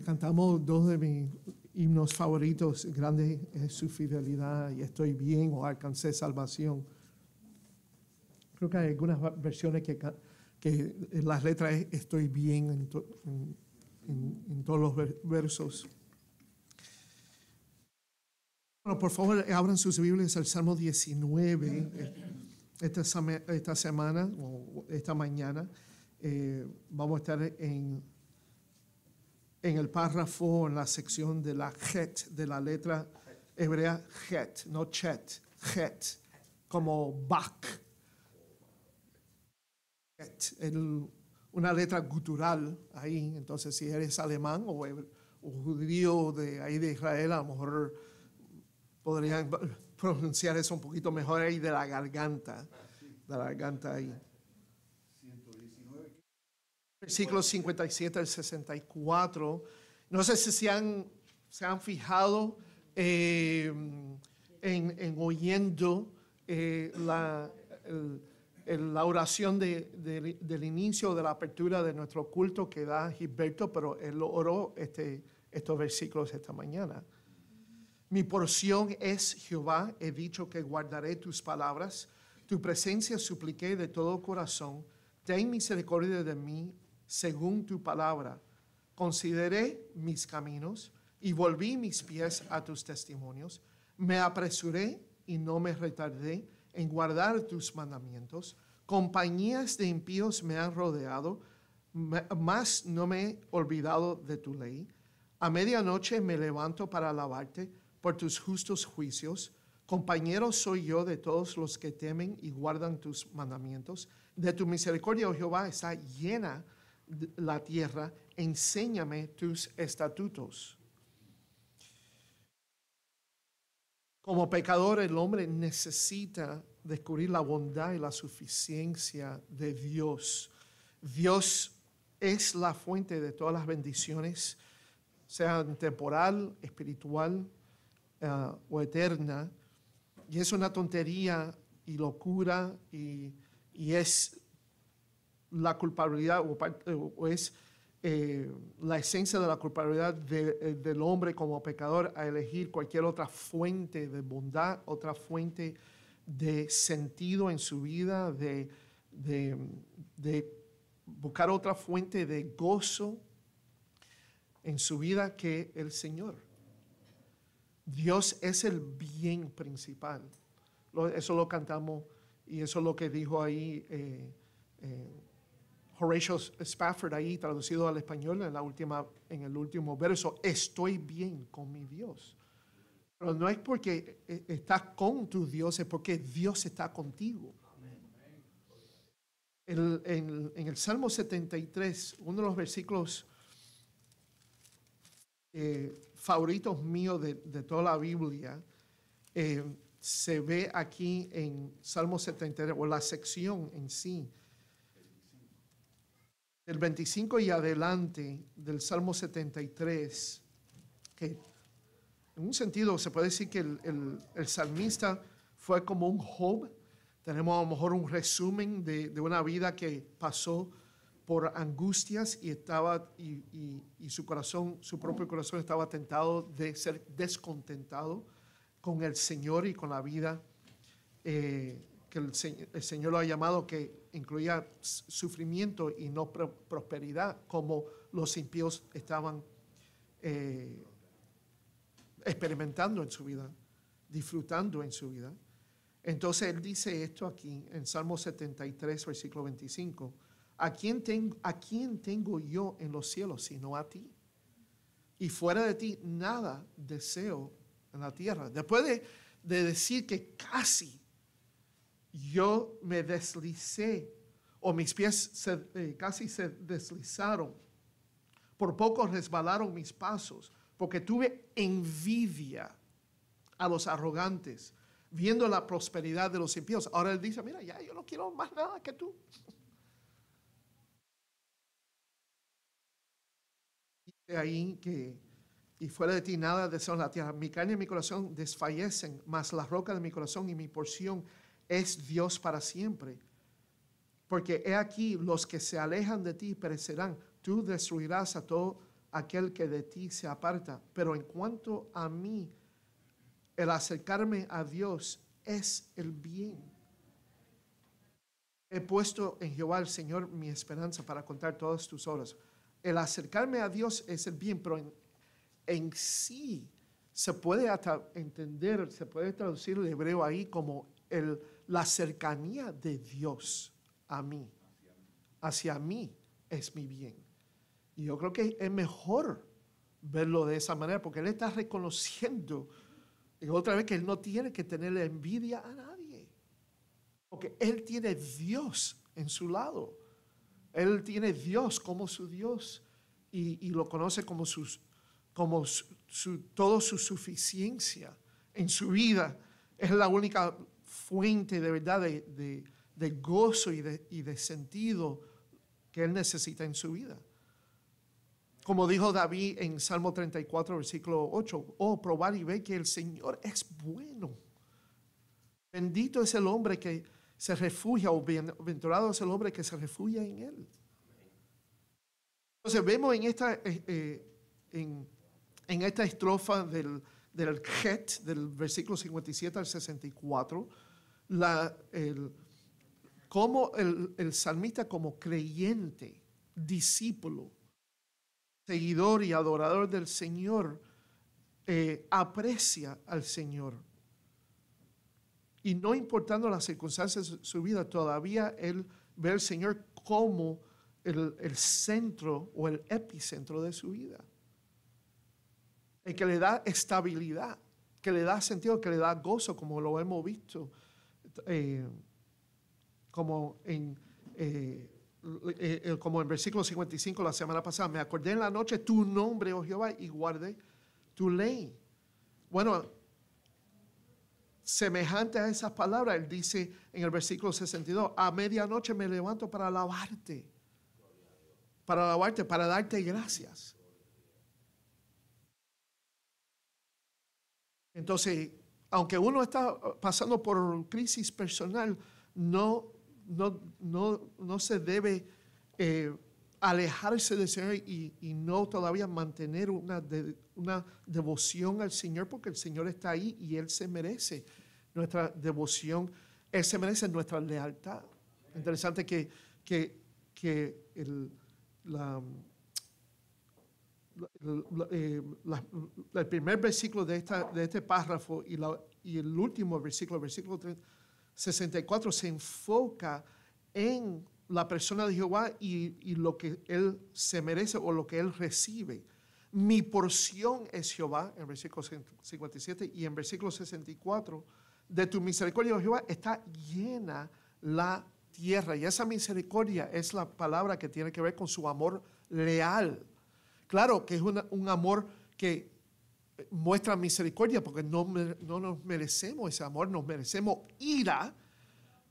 cantamos dos de mis himnos favoritos, grande es su fidelidad y estoy bien o alcancé salvación. Creo que hay algunas versiones que, que las letras es estoy bien en, todos los versos. Bueno, por favor, abran sus Biblias al Salmo 19 esta, esta semana o esta mañana. Eh, vamos a estar en en el párrafo, en la sección de la het, de la letra hebrea het, no chet, het, como back Het, una letra gutural ahí, entonces si eres alemán o, o judío de ahí de Israel, a lo mejor podrían pronunciar eso un poquito mejor ahí de la garganta, de la garganta ahí versículos 57 al 64. No sé si se han, se han fijado em, en, oyendo eh, la, la, oración del inicio de la apertura de nuestro culto que da Gilberto, pero él oró este, estos versículos esta mañana. Mi porción es Jehová, he dicho que guardaré tus palabras, tu presencia supliqué de todo corazón, ten misericordia de mí, según tu palabra. Consideré mis caminos y volví mis pies a tus testimonios. Me apresuré y no me retardé en guardar tus mandamientos. Compañías de impíos me han rodeado, más no me he olvidado de tu ley. A medianoche me levanto para alabarte por tus justos juicios. Compañero soy yo de todos los que temen y guardan tus mandamientos. De tu misericordia, oh Jehová, está llena la tierra, enséñame tus estatutos. Como pecador el hombre necesita descubrir la bondad y la suficiencia de Dios. Dios es la fuente de todas las bendiciones, sean temporal, espiritual eh, o eterna. Y es una tontería y locura y, y es la culpabilidad o, eh, es eh, la esencia de la culpabilidad eh, del hombre como pecador a elegir cualquier otra fuente de bondad, otra fuente de sentido en su vida, de, de, buscar otra fuente de gozo en su vida que el Señor. Dios es el bien principal. Eso lo cantamos y eso es lo que dijo ahí Horatio Spafford ahí traducido al español en, la última, en el último verso, estoy bien con mi Dios. Pero no es porque eh, estás con tu Dios, es porque Dios está contigo. en, el Salmo 73, uno de los versículos eh, favoritos míos de, toda la Biblia, eh, se ve aquí en Salmo 73, o la sección en sí, el 25 y adelante del Salmo 73, que en un sentido se puede decir que el, salmista fue como un Job. Tenemos a lo mejor un resumen de, una vida que pasó por angustias y estaba y, su corazón, su propio corazón estaba tentado de ser descontentado con el Señor y con la vida eh, que el, Señor lo ha llamado que incluía sufrimiento y no prosperidad, como los impíos estaban eh, experimentando en su vida, disfrutando en su vida. Entonces él dice esto aquí en Salmo 73, versículo 25. ¿A quién, tengo, ¿A tengo yo en los cielos sino a ti? Y fuera de ti nada deseo en la tierra. Después de decir que casi yo me deslicé o mis pies eh, casi se deslizaron. Por poco resbalaron mis pasos, porque tuve envidia a los arrogantes, viendo la prosperidad de los impíos. Ahora él dice, mira, ya yo no quiero más nada que tú. ahí que, y fuera de ti nada deseo en la tierra. Mi carne y mi corazón desfallecen, mas la roca de mi corazón y mi porción es Dios para siempre. Porque he aquí, los que se alejan de ti perecerán. Tú destruirás a todo aquel que de ti se aparta. Pero en cuanto a mí, el acercarme a Dios es el bien. He puesto en Jehová el Señor mi esperanza para contar todas tus obras. El acercarme a Dios es el bien, pero en, sí se puede entender, se puede traducir el hebreo ahí como el la cercanía de Dios a mí, hacia mí, es mi bien. Y yo creo que es mejor verlo de esa manera, porque Él está reconociendo otra vez que Él no tiene que tener envidia a nadie, porque Él tiene Dios en su lado. Él tiene Dios como su Dios y, lo conoce como, sus, como su, toda su suficiencia en su vida. Es la única fuente de verdad de, gozo y de, sentido que él necesita en su vida. Como dijo David en Salmo 34, versículo 8, oh, probar y ver que el Señor es bueno. Bendito es el hombre que se refugia, o bienaventurado es el hombre que se refugia en él. Entonces vemos en esta, eh, eh, en, esta estrofa del, del del versículo 57 al 64, la, el, cómo el, el salmista como creyente, discípulo, seguidor y adorador del Señor, eh, aprecia al Señor. Y no importando las circunstancias de su vida, todavía él ve al Señor como el, el centro o el epicentro de su vida. El que le da estabilidad, que le da sentido, que le da gozo, como lo hemos visto eh, como en... Eh, eh, eh, como en versículo 55 la semana pasada, me acordé en la noche tu nombre, oh Jehová, y guardé tu ley. Bueno, semejante a esas palabras, él dice en el versículo 62, a medianoche me levanto para alabarte, para alabarte, para darte gracias. Entonces, aunque uno está uh, pasando por crisis personal, no, no, se debe eh, alejarse del Señor y, no todavía mantener una, de, una devoción al Señor, porque el Señor está ahí y Él se merece nuestra devoción, Él se merece nuestra lealtad. Interesante que, que, la eh, el primer versículo de, esta, de este párrafo y, la, y, el último versículo, versículo 64, se enfoca en la persona de Jehová y, y lo que él se merece o lo que él recibe. Mi porción es Jehová, en versículo 57 y en versículo 64, de tu misericordia, oh Jehová, está llena la tierra. Y esa misericordia es la palabra que tiene que ver con su amor leal Claro que es un amor que muestra misericordia porque no, nos merecemos ese amor, nos merecemos ira,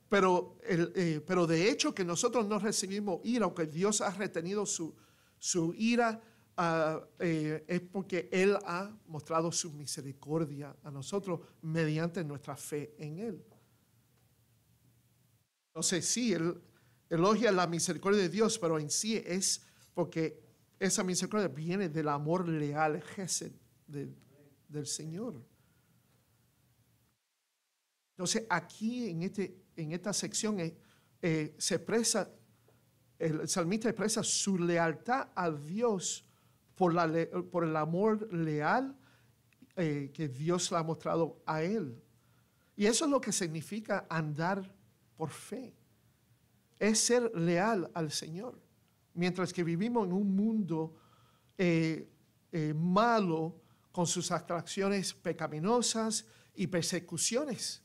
pero, eh, pero de hecho que nosotros no recibimos ira aunque Dios ha retenido su, su ira ah, eh, es porque Él ha mostrado su misericordia a nosotros mediante nuestra fe en Él. Entonces sí, Él elogia la misericordia de Dios, pero en sí es porque esa misericordia viene del amor leal, del Señor. Entonces, aquí en, este, en esta sección eh, eh, se expresa, el salmista expresa su lealtad a Dios por, la, por el amor leal eh, que Dios le ha mostrado a él. Y eso es lo que significa andar por fe. Es ser leal al Señor mientras que vivimos en un mundo eh, eh, malo con sus atracciones pecaminosas y persecuciones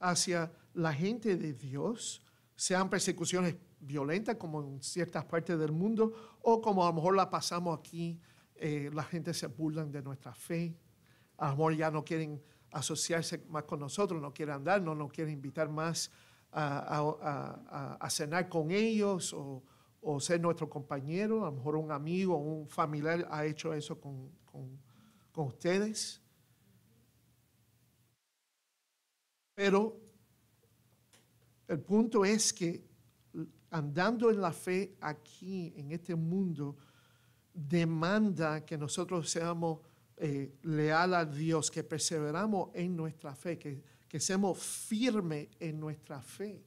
hacia la gente de Dios, sean persecuciones violentas como en ciertas partes del mundo o como a lo mejor la pasamos aquí, eh, la gente se burlan de nuestra fe, a lo mejor ya no quieren asociarse más con nosotros, no quieren andar, no nos quieren invitar más a, cenar con ellos o, ser nuestro compañero. A lo mejor un amigo o un familiar ha hecho eso con, ustedes. Pero el punto es que andando en la fe aquí, en este mundo, demanda que nosotros seamos eh, leales a Dios, que perseveramos en nuestra fe, que que seamos firmes en nuestra fe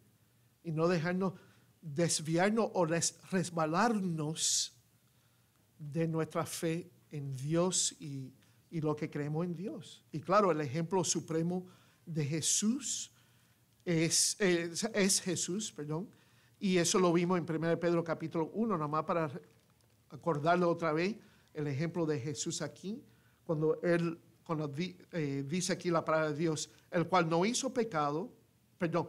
y no dejarnos desviarnos o resbalarnos de nuestra fe en Dios y, lo que creemos en Dios. Y claro, el ejemplo supremo de Jesús es, Jesús, perdón, y eso lo vimos en 1 Pedro capítulo 1, nada más para acordarle otra vez, el ejemplo de Jesús aquí, cuando él cuando eh, dice aquí la palabra de Dios, el cual no hizo pecado, perdón,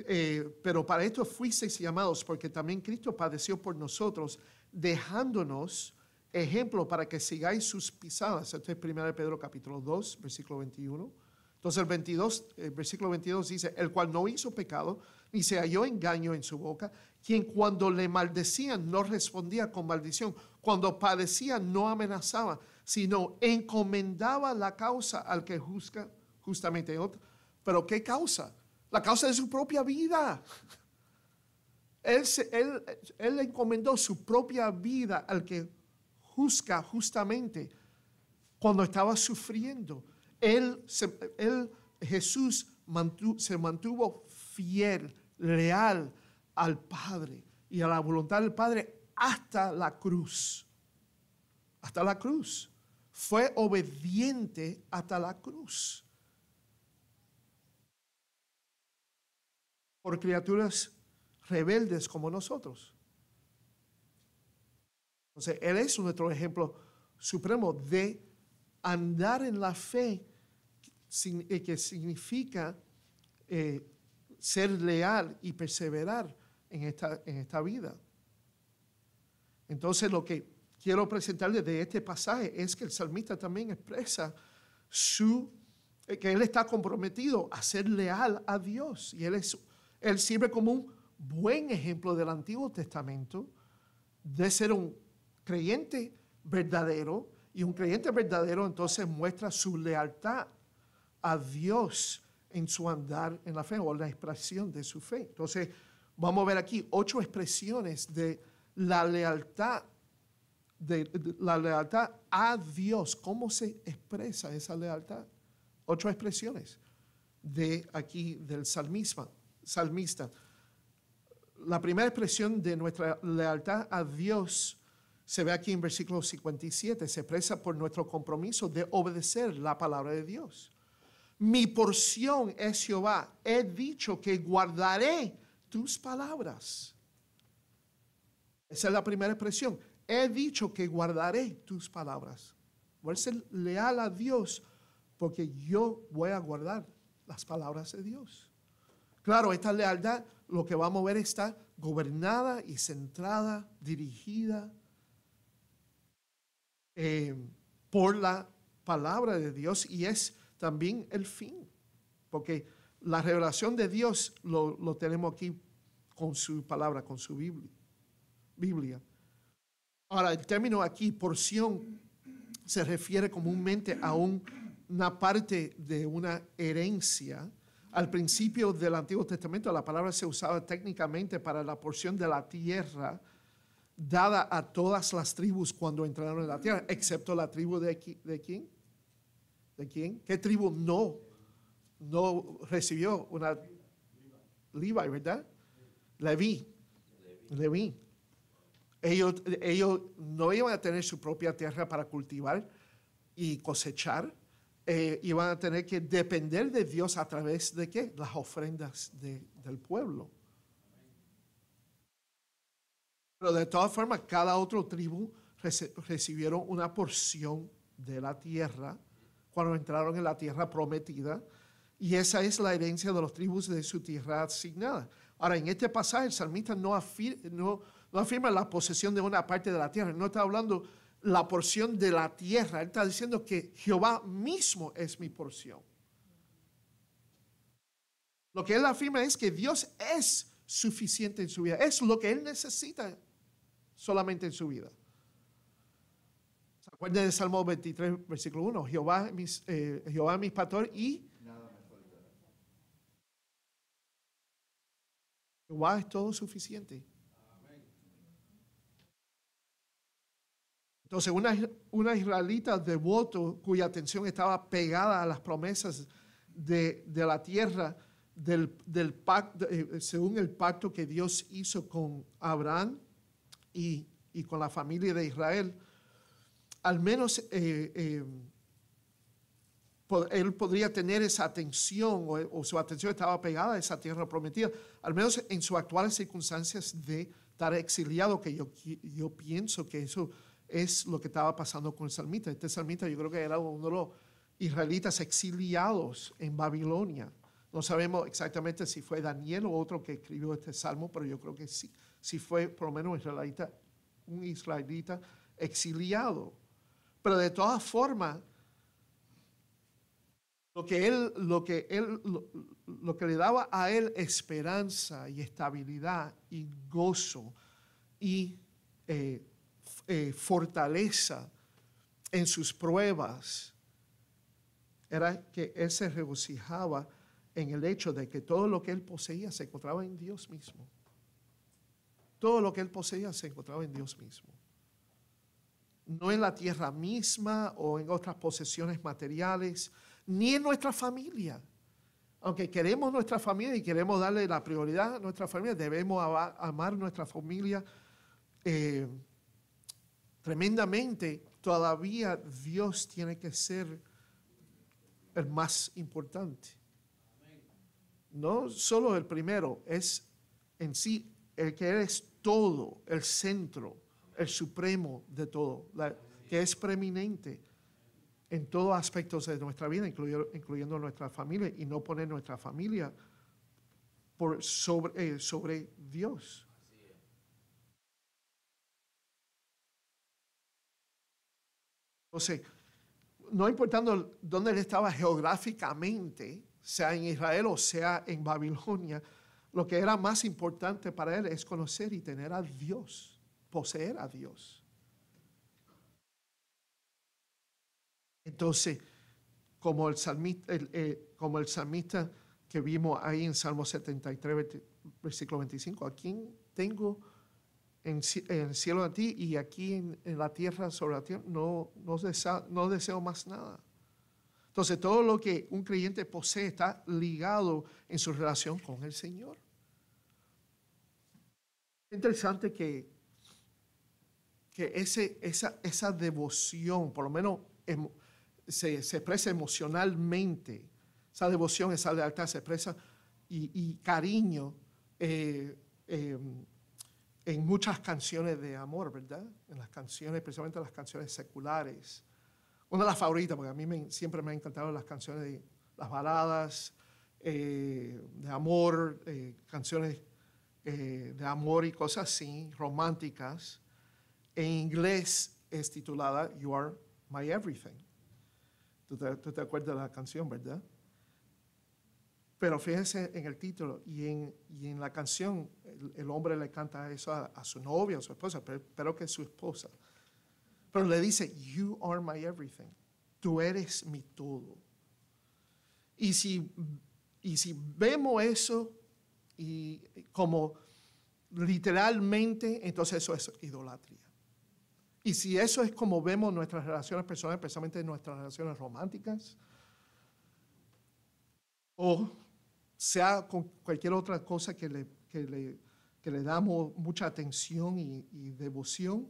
eh, pero para esto fuisteis llamados, porque también Cristo padeció por nosotros, dejándonos ejemplo para que sigáis sus pisadas. entonces es 1 Pedro capítulo 2, versículo 21. Entonces el, 22, el versículo 22 dice, el cual no hizo pecado, ni se halló engaño en su boca, quien cuando le maldecían no respondía con maldición, cuando padecía no amenazaba, sino encomendaba la causa al que juzga justamente Pero ¿qué causa? La causa de su propia vida. Él, encomendó su propia vida al que juzga justamente cuando estaba sufriendo. Él, se, Jesús se mantuvo fiel leal al Padre y a la voluntad del Padre hasta la cruz. Hasta la cruz. Fue obediente hasta la cruz. Por criaturas rebeldes como nosotros. Entonces, Él es nuestro ejemplo supremo de andar en la fe, eh, que significa eh, ser leal y perseverar en esta, en esta vida. Entonces lo que quiero presentarles de este pasaje es que el salmista también expresa su eh, que él está comprometido a ser leal a Dios y él es él sirve como un buen ejemplo del Antiguo Testamento de ser un creyente verdadero y un creyente verdadero entonces muestra su lealtad a Dios en su andar en la fe o la expresión de su fe. Entonces, vamos a ver aquí ocho expresiones de la lealtad, de, la lealtad a Dios. ¿Cómo se expresa esa lealtad? Ocho expresiones de aquí del salmista. salmista. La primera expresión de nuestra lealtad a Dios se ve aquí en versículo 57, se expresa por nuestro compromiso de obedecer la palabra de Dios. Mi porción es Jehová. He dicho que guardaré tus palabras. Esa es la primera expresión. He dicho que guardaré tus palabras. Voy a ser leal a Dios porque yo voy a guardar las palabras de Dios. Claro, esta lealtad lo que vamos a ver está gobernada y centrada, dirigida eh, por la palabra de Dios y es también el fin, porque la revelación de Dios lo, tenemos aquí con su palabra, con su Biblia. Biblia. Ahora, el término aquí, porción, se refiere comúnmente a una parte de una herencia. Al principio del Antiguo Testamento la palabra se usaba técnicamente para la porción de la tierra dada a todas las tribus cuando entraron en la tierra, excepto la tribu de, de quién? ¿De quién? ¿Qué tribu no, no recibió una Levi, ¿verdad? Levi. Levi. Ellos, ellos no iban a tener su propia tierra para cultivar y cosechar. Eh, iban a tener que depender de Dios a través de qué? Las ofrendas del pueblo. Pero de todas formas, cada otra tribu recibieron una porción de la tierra cuando entraron en la tierra prometida. Y esa es la herencia de los tribus de su tierra asignada. Ahora, en este pasaje, el salmista no, afirma, no afirma la posesión de una parte de la tierra. No está hablando la porción de la tierra. Él está diciendo que Jehová mismo es mi porción. Lo que él afirma es que Dios es suficiente en su vida. Es lo que él necesita solamente en su vida. Acuérdense de Salmo 23, versículo 1. Jehová, es eh, mi Jehová pastor y... Jehová es todo suficiente. Entonces, una, una, israelita devoto cuya atención estaba pegada a las promesas de, la tierra, del, pacto, eh, según el pacto que Dios hizo con Abraham y, con la familia de Israel, al menos eh, eh, él podría tener esa atención o, su atención estaba pegada a esa tierra prometida, al menos en sus actuales circunstancias de estar exiliado, que yo, pienso que eso es lo que estaba pasando con el salmita. Este salmita yo creo que era uno de los israelitas exiliados en Babilonia. No sabemos exactamente si fue Daniel o otro que escribió este salmo, pero yo creo que sí, si fue por lo menos israelita, un israelita exiliado. Pero de todas formas, lo que él, lo que él, lo, que le daba a él esperanza y estabilidad y gozo y eh, eh, fortaleza en sus pruebas era que él se regocijaba en el hecho de que todo lo que él poseía se encontraba en Dios mismo. Todo lo que él poseía se encontraba en Dios mismo no en la tierra misma o en otras posesiones materiales, ni en nuestra familia. Aunque queremos nuestra familia y queremos darle la prioridad a nuestra familia, debemos amar nuestra familia eh, tremendamente. Todavía Dios tiene que ser el más importante. No solo el primero, es en sí el que eres todo, el centro el supremo de todo, que es preeminente en todos aspectos de nuestra vida, incluyendo, nuestra familia, y no poner nuestra familia por sobre, eh, sobre Dios. Entonces, no importando dónde él estaba geográficamente, sea en Israel o sea en Babilonia, lo que era más importante para él es conocer y tener a Dios poseer a Dios. Entonces, como el salmista, eh, como el salmista que vimos ahí en Salmo 73, versículo 25, aquí tengo en, el cielo a ti y aquí en, la tierra sobre la tierra? No, deseo, no deseo más nada. Entonces, todo lo que un creyente posee está ligado en su relación con el Señor. Interesante que que ese, esa, esa devoción, por lo menos se, expresa emocionalmente, esa devoción, esa lealtad se expresa y, cariño eh, em, en muchas canciones de amor, ¿verdad? En las canciones, precisamente las canciones seculares. Una de las favoritas, porque a mí siempre me han encantado las canciones, de, las baladas eh, de amor, eh, canciones de amor y cosas así, románticas. En inglés es titulada You Are My Everything. Tú te, acuerdas de la canción, ¿verdad? Pero fíjense en el título y en, la canción, el, hombre le canta eso a, su novia, a su esposa, pero, que es su esposa. Pero le dice, You are my everything. Tú eres mi todo. Y si, vemos eso como literalmente, entonces eso es idolatría. Y si eso es como vemos nuestras relaciones personales, especialmente nuestras relaciones románticas, o sea con cualquier otra cosa que le, le, damos mucha atención y, devoción,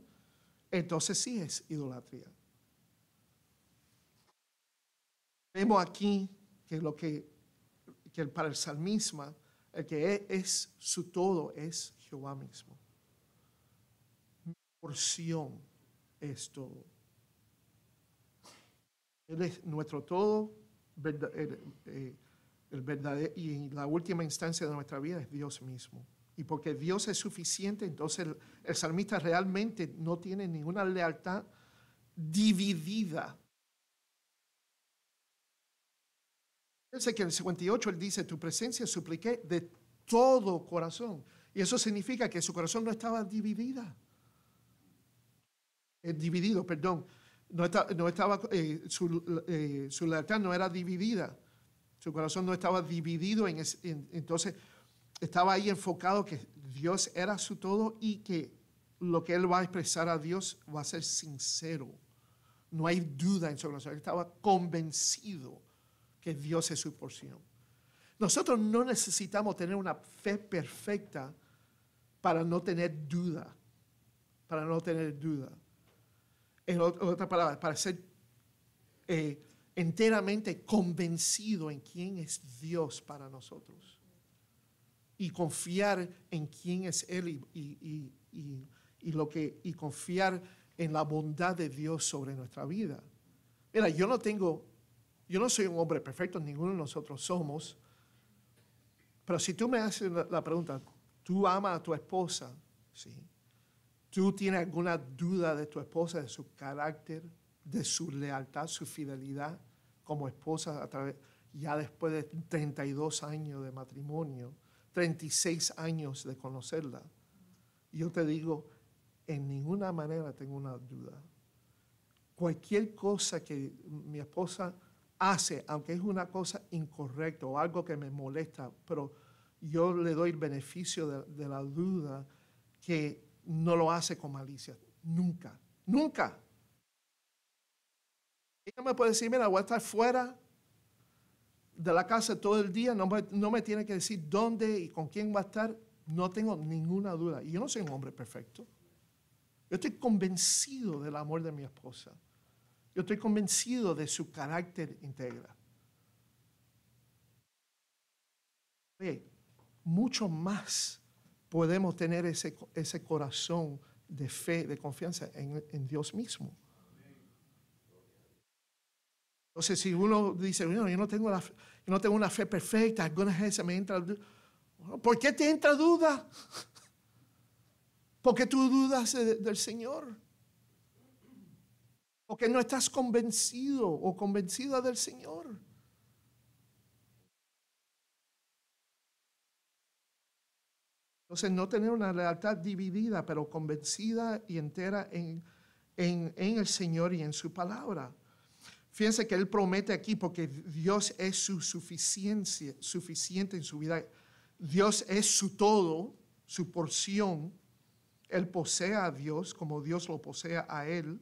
entonces sí es idolatría. Vemos aquí que lo que, para el salmisma, el que es, su todo es Jehová mismo. porción esto. Él es nuestro todo, el, eh, verdadero, y la última instancia de nuestra vida es Dios mismo. Y porque Dios es suficiente, entonces el, salmista realmente no tiene ninguna lealtad dividida. Fíjense que en el 58 él dice, tu presencia supliqué de todo corazón. Y eso significa que su corazón no estaba dividida. Eh, dividido, perdón, no, estaba, eh, su, eh, no era dividida, su corazón no estaba dividido, en, entonces estaba ahí enfocado que Dios era su todo y que lo que él va a expresar a Dios va a ser sincero. No hay duda en su corazón. estaba convencido que Dios es su porción. Nosotros no necesitamos tener una fe perfecta para no tener duda, para no tener duda en otras palabras, para ser eh, enteramente convencido en quién es Dios para nosotros y confiar en quién es Él y, lo que, y confiar en la bondad de Dios sobre nuestra vida. Mira, yo no tengo, yo no soy un hombre perfecto, ninguno de nosotros somos, pero si tú me haces la pregunta, ¿tú amas a tu esposa? Sí tú tienes alguna duda de tu esposa, de su carácter, de su lealtad, su fidelidad como esposa a través, ya después de 32 años de matrimonio, 36 años de conocerla, yo te digo, en ninguna manera tengo una duda. Cualquier cosa que mi esposa hace, aunque es una cosa incorrecta o algo que me molesta, pero yo le doy el beneficio de, de la duda que no lo hace con malicia. Nunca, nunca. Ella me puede decir, mira, voy a estar fuera de la casa todo el día, no me, tiene que decir dónde y con quién va a estar. No tengo ninguna duda. Y yo no soy un hombre perfecto. Yo estoy convencido del amor de mi esposa. Yo estoy convencido de su carácter íntegro. mucho más podemos tener ese, ese corazón de fe, de confianza en, Dios mismo. Entonces, si uno dice, yo no tengo, la, no tengo una fe perfecta, algunas veces me entra ¿Por qué te entra duda? Porque tú dudas del Señor. Porque no estás convencido o convencida del Señor. Entonces, no tener una lealtad dividida, pero convencida y entera en, el Señor y en su palabra. Fíjense que Él promete aquí, porque Dios es su suficiencia, suficiente en su vida. Dios es su todo, su porción. Él posee a Dios como Dios lo posee a Él.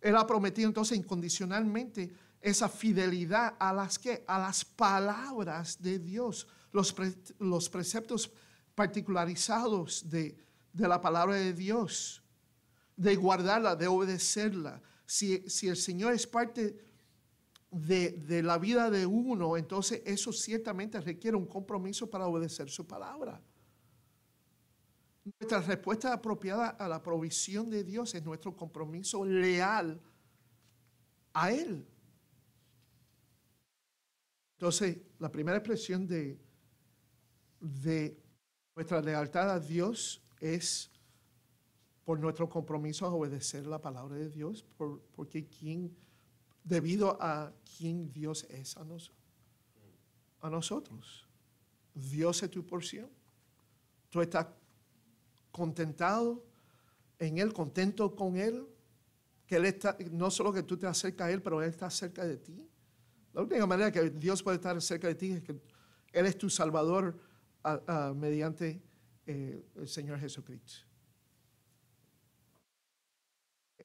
Él ha prometido entonces incondicionalmente esa fidelidad a las que a las palabras de Dios, los, los preceptos particularizados de, la palabra de Dios, de guardarla, de obedecerla. Si, si el Señor es parte de, la vida de uno, entonces eso ciertamente requiere un compromiso para obedecer su palabra. Nuestra respuesta apropiada a la provisión de Dios es nuestro compromiso leal a Él. Entonces, la primera expresión de, de nuestra lealtad a Dios es por nuestro compromiso a obedecer la palabra de Dios, por, porque quien, debido a quien Dios es a, nosotros a nosotros. Dios es tu porción. Tú estás contentado en Él, contento con Él, que Él está, no solo que tú te acercas a Él, pero Él está cerca de ti. La única manera que Dios puede estar cerca de ti es que Él es tu Salvador mediante eh, el Señor Jesucristo.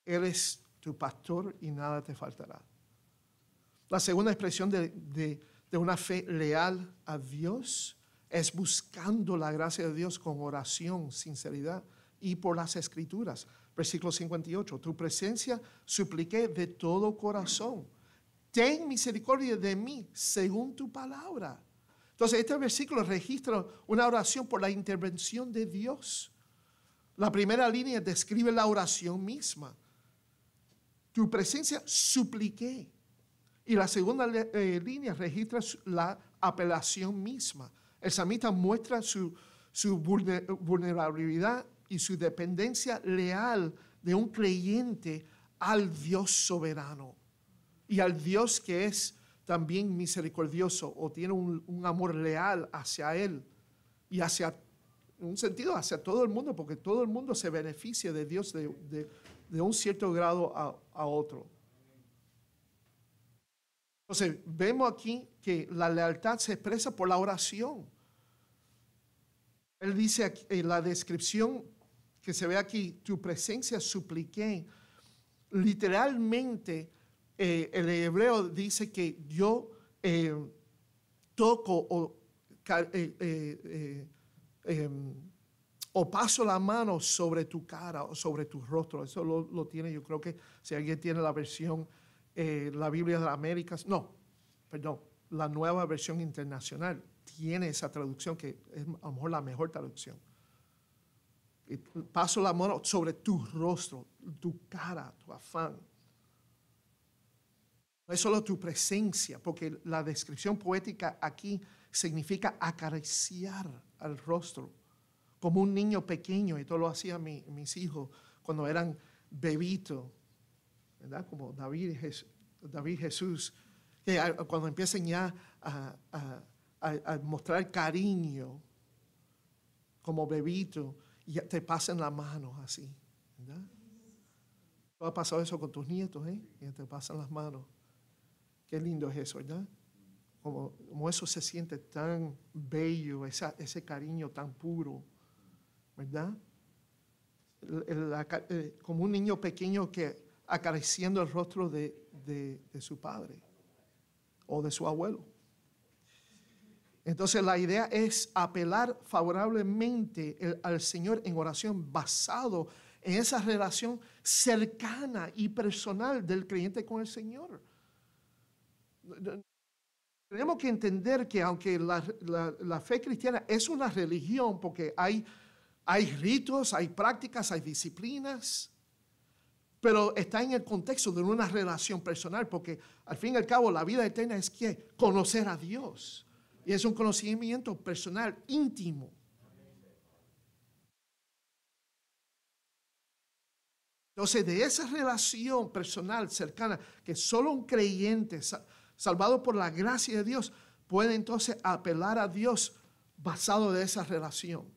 Él es tu pastor y nada te faltará. La segunda expresión de, de una fe leal a Dios es buscando la gracia de Dios con oración, sinceridad y por las escrituras. Versículo 58, tu presencia supliqué de todo corazón. Ten misericordia de mí según tu palabra. Entonces, este versículo registra una oración por la intervención de Dios. La primera línea describe la oración misma. Tu presencia supliqué. Y la segunda eh, línea registra la apelación misma. El samita muestra su vulnerabilidad y su dependencia leal de un creyente al Dios soberano y al Dios que es también misericordioso o tiene un, amor leal hacia Él y hacia, en un sentido, hacia todo el mundo, porque todo el mundo se beneficia de Dios de, un cierto grado a, otro. Entonces, vemos aquí que la lealtad se expresa por la oración. Él dice en la descripción que se ve aquí, tu presencia supliqué. Literalmente, eh, el hebreo dice que yo eh, toco eh, em, o, paso la mano sobre tu cara o sobre tu rostro. Eso lo, lo tiene, yo creo que si alguien tiene la versión, la Biblia de las Américas, no, perdón, la nueva versión internacional tiene esa traducción que es a lo mejor la mejor traducción. Paso la mano sobre tu rostro, tu cara, tu afán. No es solo tu presencia, porque la descripción poética aquí significa acariciar al rostro, como un niño pequeño, y todo lo hacían mis hijos cuando eran bebitos, ¿verdad? Como David, Jesús, David Jesús, que cuando empiecen ya a, mostrar cariño como bebito, y ya te pasen las manos así, ¿verdad? ¿Tú has pasado eso con tus nietos, eh? Y te pasan las manos. Qué lindo es eso, ¿verdad? Como, eso se siente tan bello, ese cariño tan puro, ¿verdad? Eh, como un niño pequeño que acariciando el rostro de, su padre o de su abuelo. Entonces la idea es apelar favorablemente al Señor en oración basado en esa relación cercana y personal del creyente con el Señor. Tenemos que entender que aunque la, fe cristiana es una religión, porque hay, hay ritos, hay prácticas, hay disciplinas, pero está en el contexto de una relación personal, porque al fin y al cabo la vida eterna es que conocer a Dios. Y es un conocimiento personal, íntimo. Entonces, de esa relación personal cercana que solo un creyente salvado por la gracia de Dios, puede entonces apelar a Dios basado de esa relación.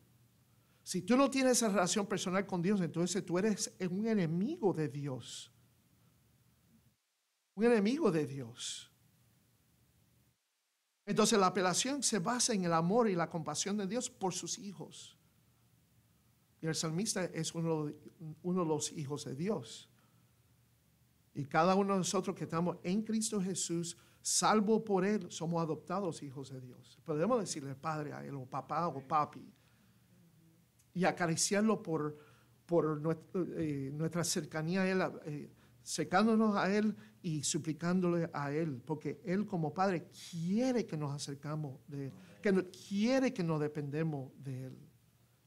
Si tú no tienes esa relación personal con Dios, entonces tú eres un enemigo de Dios. Un enemigo de Dios. Entonces la apelación se basa en el amor y la compasión de Dios por sus hijos. Y el salmista es uno, uno de los hijos de Dios. Y cada uno de nosotros que estamos en Cristo Jesús, Salvo por Él, somos adoptados hijos de Dios. Podemos decirle padre a Él, o papá, o papi, y acariciarlo por, por eh, nuestra, cercanía a Él, eh, a Él y suplicándole a Él, porque Él como Padre quiere que nos acercamos de Él, que quiere que nos dependemos de Él.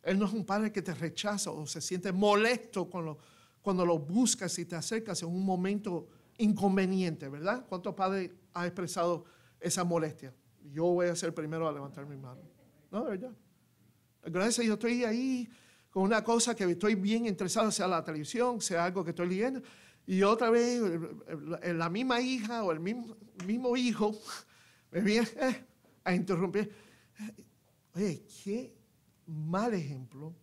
Él no es un Padre que te rechaza o se siente molesto cuando lo buscas y te acercas en un momento inconveniente, ¿verdad? ¿Cuántos padres ha expresado esa molestia. Yo voy a ser primero a levantar mi mano. No, de verdad. Gracias, yo estoy ahí con una cosa que estoy bien interesado, sea la televisión, sea algo que estoy leyendo. Y otra vez, eh, la misma hija o el mismo, mismo hijo me viene eh, a interrumpir. Oye, qué mal ejemplo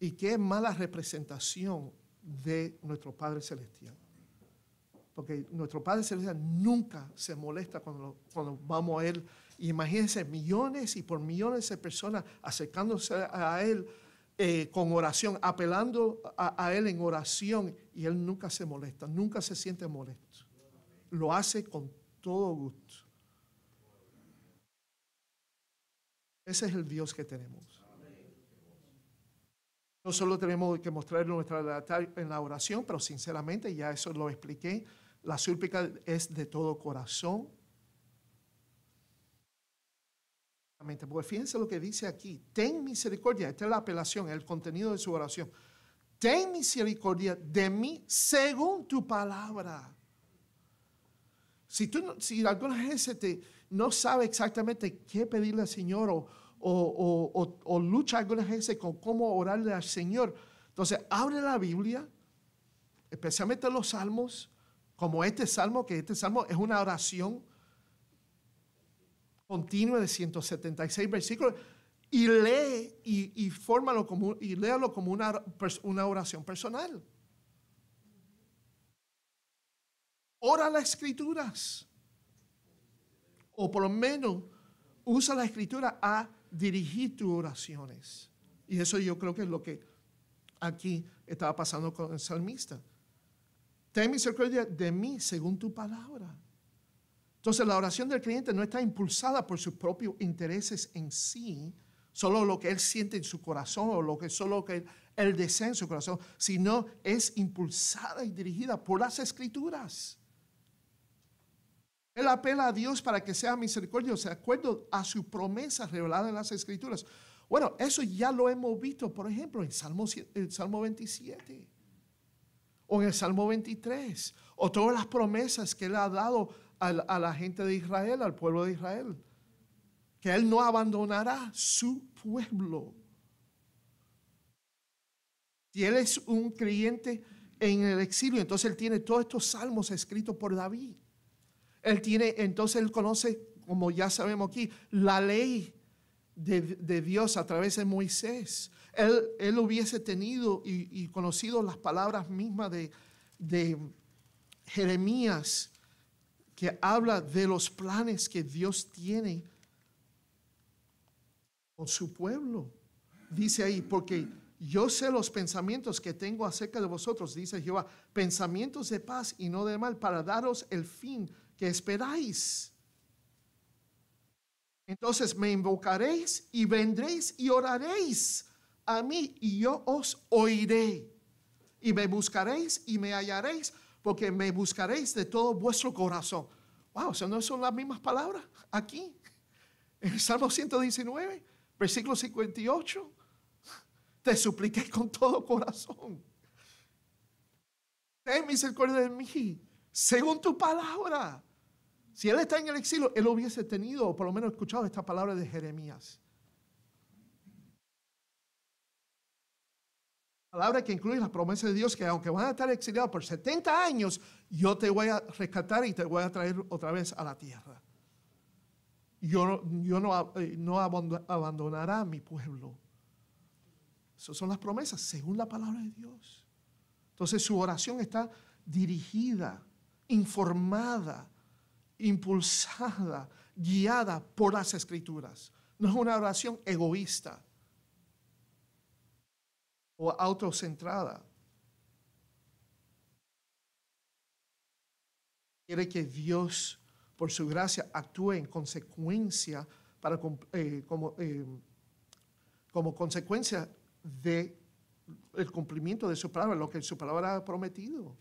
y qué mala representación de nuestro Padre Celestial porque nuestro Padre Celestial nunca se molesta cuando, cuando vamos a Él. imagínense millones y por millones de personas acercándose a Él eh, con oración, apelando a, Él en oración, y Él nunca se molesta, nunca se siente molesto. Lo hace con todo gusto. Ese es el Dios que tenemos. No solo tenemos que mostrarlo en la oración, pero sinceramente, ya eso lo expliqué, la súplica es de todo corazón. Porque fíjense lo que dice aquí. Ten misericordia. Esta es la apelación, el contenido de su oración. Ten misericordia de mí según tu palabra. Si, tú, si alguna gente no sabe exactamente qué pedirle al Señor o, o, o, o lucha alguna gente con cómo orarle al Señor, entonces abre la Biblia, especialmente los salmos, como este salmo, que este salmo es una oración continua de 176 versículos, y lee y, como, y léalo como una, una oración personal. Ora las escrituras, o por lo menos usa la escritura a dirigir tus oraciones. Y eso yo creo que es lo que aquí estaba pasando con el salmista. Ten misericordia de mí según tu palabra. Entonces la oración del creyente no está impulsada por sus propios intereses en sí, solo lo que él siente en su corazón o lo que solo que él, desea en su corazón, sino es impulsada y dirigida por las escrituras. Él apela a Dios para que sea misericordioso, de acuerdo a su promesa revelada en las Escrituras. Bueno, eso ya lo hemos visto, por ejemplo, en el Salmo 27 o en el Salmo 23, o todas las promesas que Él ha dado a, la gente de Israel, al pueblo de Israel, que Él no abandonará su pueblo. Si Él es un creyente en el exilio, entonces Él tiene todos estos salmos escritos por David. Él tiene, entonces Él conoce, como ya sabemos aquí, la ley de, de Dios a través de Moisés él, hubiese tenido y, conocido las palabras mismas de, de Jeremías, que habla de los planes que Dios tiene con su pueblo. Dice ahí, porque yo sé los pensamientos que tengo acerca de vosotros, dice Jehová, pensamientos de paz y no de mal, para daros el fin que esperáis. Entonces me invocaréis y vendréis y oraréis a mí y yo os oiré. Y me buscaréis y me hallaréis, porque me buscaréis de todo vuestro corazón. Wow, sea, no son las mismas palabras aquí? En el Salmo 119, versículo 58, te supliqué con todo corazón. Ten misericordia de mí, según tu palabra. Si él está en el exilio, él hubiese tenido, o por lo menos escuchado, esta palabra de Jeremías. palabra que incluye las promesas de Dios, que aunque van a estar exiliados por 70 años, yo te voy a rescatar y te voy a traer otra vez a la tierra. Yo, yo no, eh, no abandonará a mi pueblo. Esas son las promesas según la palabra de Dios. Entonces su oración está dirigida, informada, impulsada, guiada por las escrituras. No es una oración egoísta o autocentrada. Quiere que Dios, por su gracia, actúe en consecuencia para, eh, como, eh, como consecuencia de el cumplimiento de su palabra, lo que su palabra ha prometido.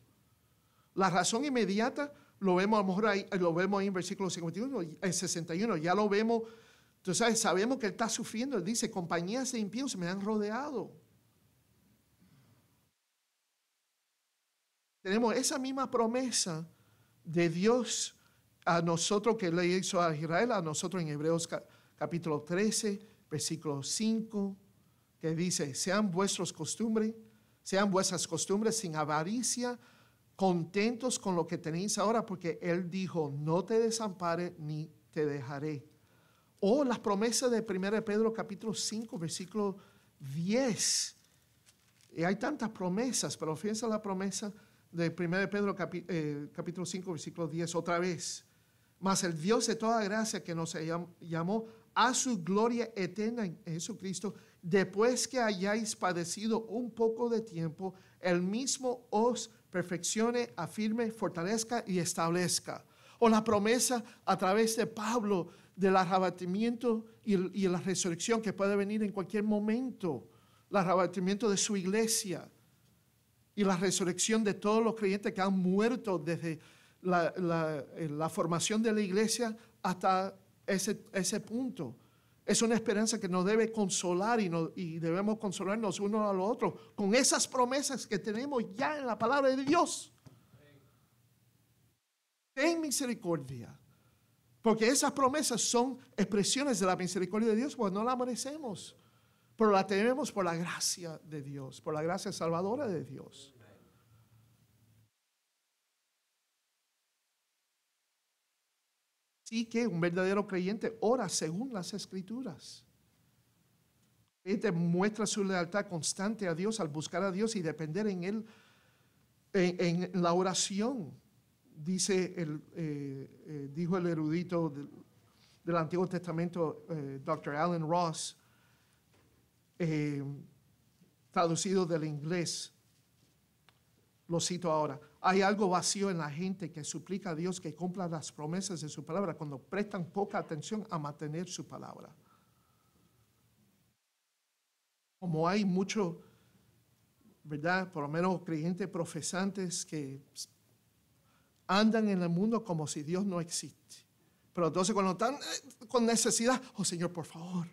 La razón inmediata lo vemos a lo mejor ahí, eh, vemos en versículo 51, en 61, ya lo vemos. Entonces sabemos que él está sufriendo, él dice, compañías de impíos me han rodeado. Tenemos esa misma promesa de Dios a nosotros que le hizo a Israel, a nosotros en Hebreos capítulo 13, versículo 5, que dice, sean vuestros costumbres, sean vuestras costumbres sin avaricia, contentos con lo que tenéis ahora, porque Él dijo, no te desampare ni te dejaré. O las promesas de 1 Pedro capítulo 5, versículo 10. Y hay tantas promesas, pero fíjense la promesa de 1 Pedro eh, capítulo 5, versículo 10, otra vez. Mas el Dios de toda gracia que nos llamó a su gloria eterna en Jesucristo, después que hayáis padecido un poco de tiempo, el mismo os perfeccione, afirme, fortalezca y establezca. O la promesa a través de Pablo del arrebatamiento y, y la resurrección que puede venir en cualquier momento, el arrebatamiento de su iglesia y la resurrección de todos los creyentes que han muerto desde eh, la, formación de la iglesia hasta ese, ese, punto. Es una esperanza que nos debe consolar y, debemos consolarnos unos a los otros con esas promesas que tenemos ya en la palabra de Dios. Ten misericordia. Porque esas promesas son expresiones de la misericordia de Dios, pues no la merecemos pero la tenemos por la gracia de Dios, por la gracia salvadora de Dios. Sí que un verdadero creyente ora según las escrituras. El muestra su lealtad constante a Dios al buscar a Dios y depender en Él en, la oración. Dice el, eh, eh, dijo el erudito del, Antiguo Testamento, eh, Dr. Alan Ross, eh, traducido del inglés. Lo cito ahora. Hay algo vacío en la gente que suplica a Dios que cumpla las promesas de su palabra cuando prestan poca atención a mantener su palabra. Como hay mucho, ¿verdad? Por lo menos creyentes profesantes que andan en el mundo como si Dios no existe. Pero entonces cuando están eh, con necesidad, oh Señor, por favor,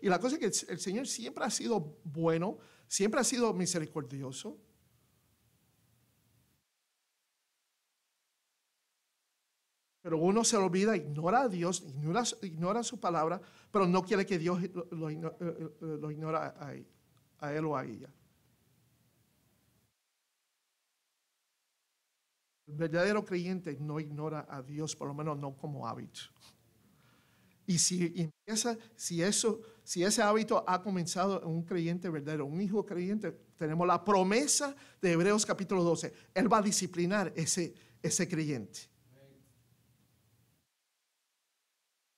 Y la cosa es que el Señor siempre ha sido bueno, siempre ha sido misericordioso. Pero uno se lo olvida, ignora a Dios, ignora, su palabra, pero no quiere que Dios lo, ignore eh, eh, ignora a, a él o a ella. El verdadero creyente no ignora a Dios, por lo menos no como hábito. Y si empieza, si eso, si ese hábito ha comenzado en un creyente verdadero, un hijo creyente, tenemos la promesa de Hebreos capítulo 12. Él va a disciplinar ese, ese creyente.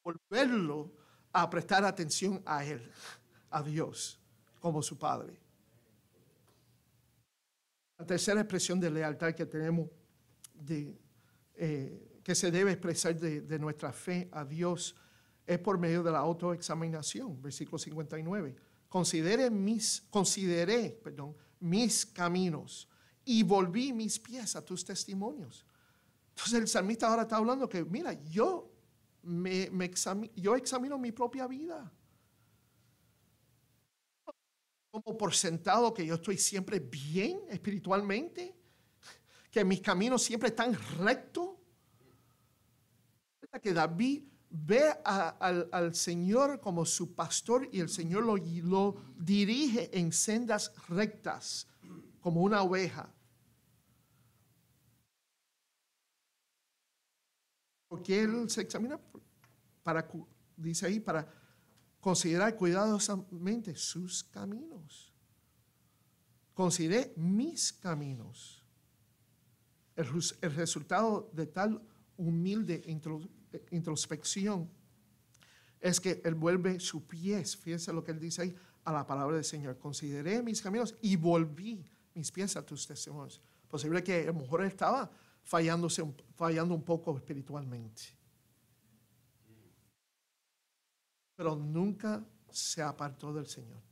Volverlo a prestar atención a Él, a Dios, como su Padre. La tercera expresión de lealtad que tenemos, eh, que se debe expresar de, de nuestra fe a Dios, es por medio de la autoexaminación, versículo 59. Considere mis, consideré perdón, mis caminos y volví mis pies a tus testimonios. Entonces el salmista ahora está hablando que, mira, yo, me, me yo examino mi propia vida. Como por sentado que yo estoy siempre bien espiritualmente, que mis caminos siempre están rectos. Que David ve al, Señor como su pastor y el Señor lo, dirige en sendas rectas, como una oveja. Porque él se examina para, dice ahí, para considerar cuidadosamente sus caminos. Consideré mis caminos. El, el resultado de tal humilde introducción introspección es que él vuelve sus pies, fíjense lo que él dice ahí, a la palabra del Señor. Consideré mis caminos y volví mis pies a tus testimonios. Posible que a lo mejor él estaba fallándose, fallando un poco espiritualmente. Pero nunca se apartó del Señor.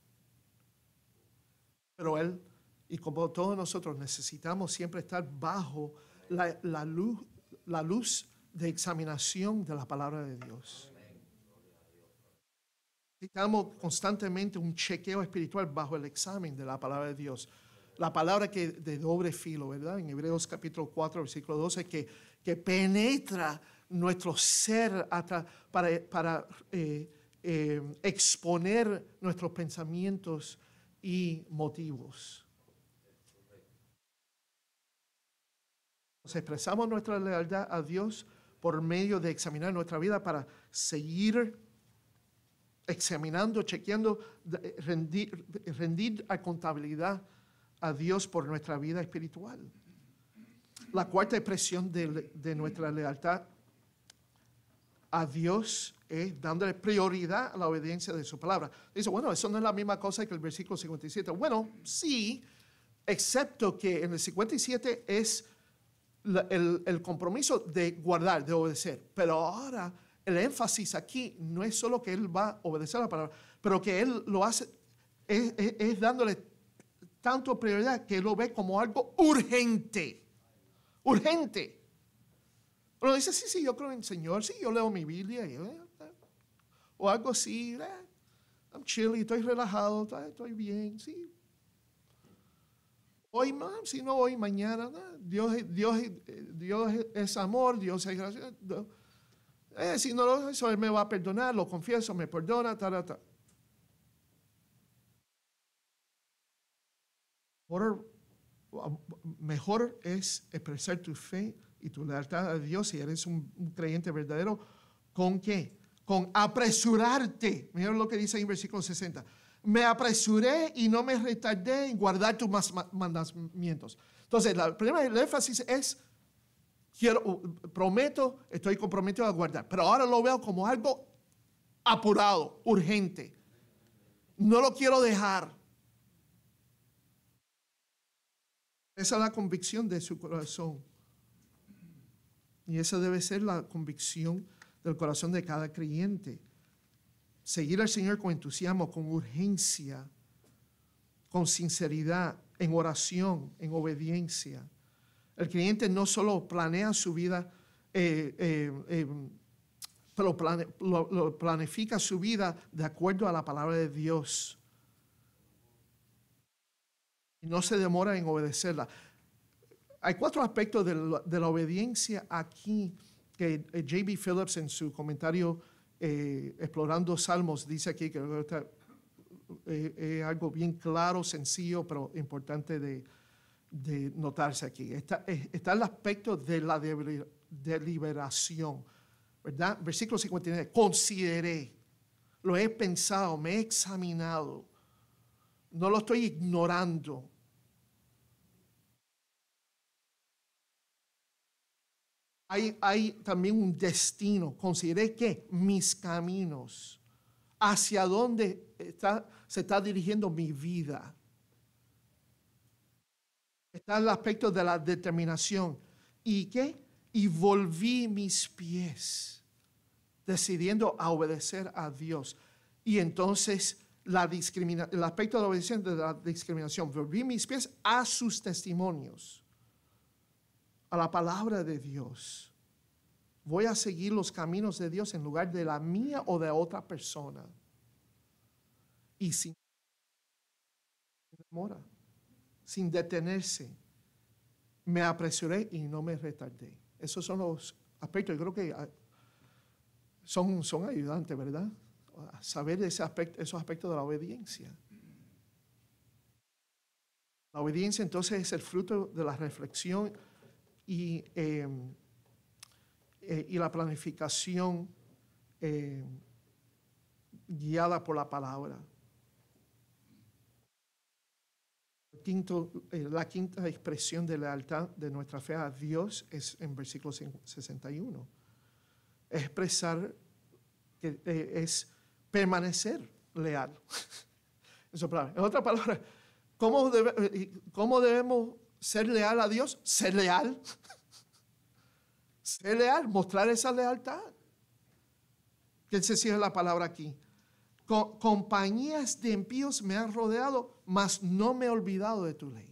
Pero él, y como todos nosotros, necesitamos siempre estar bajo la luz, la luz de examinación de la palabra de Dios. Necesitamos constantemente un chequeo espiritual bajo el examen de la palabra de Dios. La palabra que de doble filo, ¿verdad? En Hebreos capítulo 4, versículo 12, que, que penetra nuestro ser para, para eh, eh, exponer nuestros pensamientos y motivos. Nos expresamos nuestra lealtad a Dios por medio de examinar nuestra vida para seguir examinando, chequeando, eh, rendir, rendir a contabilidad a Dios por nuestra vida espiritual. La cuarta expresión de, de nuestra lealtad a Dios es dándole prioridad a la obediencia de su palabra. Dice, bueno, eso no es la misma cosa que el versículo 57. Bueno, sí, excepto que en el 57 es el, compromiso de guardar, de obedecer. Pero ahora el énfasis aquí no es solo que él va a obedecer la palabra, pero que él lo hace, es, dándole tanto prioridad que lo ve como algo urgente. Urgente. Pero dice, sí, sí, yo creo en el Señor, sí, yo leo mi Biblia, eh, eh, o algo así, eh, I'm estoy relajado, estoy bien, sí, Hoy más, si no hoy, mañana. Dios, Dios, Dios es amor, Dios es gracia. Eh, si no lo hizo, Él me va a perdonar, lo confieso, me perdona, tal, tal. mejor es expresar tu fe y tu lealtad a Dios si eres un, creyente verdadero. ¿Con qué? Con apresurarte. Mira lo que dice en versículo 60 me apresuré y no me retardé en guardar tus mandamientos. Entonces, la primera, el énfasis es, quiero, prometo, estoy comprometido a guardar, pero ahora lo veo como algo apurado, urgente. No lo quiero dejar. Esa es la convicción de su corazón. Y esa debe ser la convicción del corazón de cada creyente seguir al Señor con entusiasmo, con urgencia, con sinceridad, en oración, en obediencia. El cliente no solo planea su vida, eh, eh, em, pero planifica su vida de acuerdo a la palabra de Dios. Y no se demora en obedecerla. Hay cuatro aspectos de la, de la obediencia aquí que eh, J.B. Phillips en su comentario eh, explorando Salmos, dice aquí que es eh, eh, algo bien claro, sencillo, pero importante de, notarse aquí. Está, está, el aspecto de la deliberación, ¿verdad? Versículo 59, consideré, lo he pensado, me he examinado, no lo estoy ignorando, hay, también un destino. Consideré que mis caminos, hacia dónde está, se está dirigiendo mi vida. Está el aspecto de la determinación. ¿Y qué? Y volví mis pies, decidiendo a obedecer a Dios. Y entonces la el aspecto de la obediencia de la discriminación. Volví mis pies a sus testimonios a la palabra de Dios. Voy a seguir los caminos de Dios en lugar de la mía o de otra persona. Y sin demora, sin detenerse, me apresuré y no me retardé. Esos son los aspectos. Yo creo que ah, son, son ayudantes, ¿verdad? Saber ese aspecto, esos aspectos de la obediencia. La obediencia entonces es el fruto de la reflexión Em, eh, y, la planificación em, guiada por la palabra. Quinto, eh, la quinta expresión de lealtad de nuestra fe a Dios es en versículo 61. Expresar que eh, es permanecer leal. en otra palabra ¿cómo, ¿cómo debemos ser leal a Dios, ser leal. ser leal, mostrar esa lealtad. ¿Qué se cierra la palabra aquí. compañías de impíos me han rodeado, mas no me he olvidado de tu ley.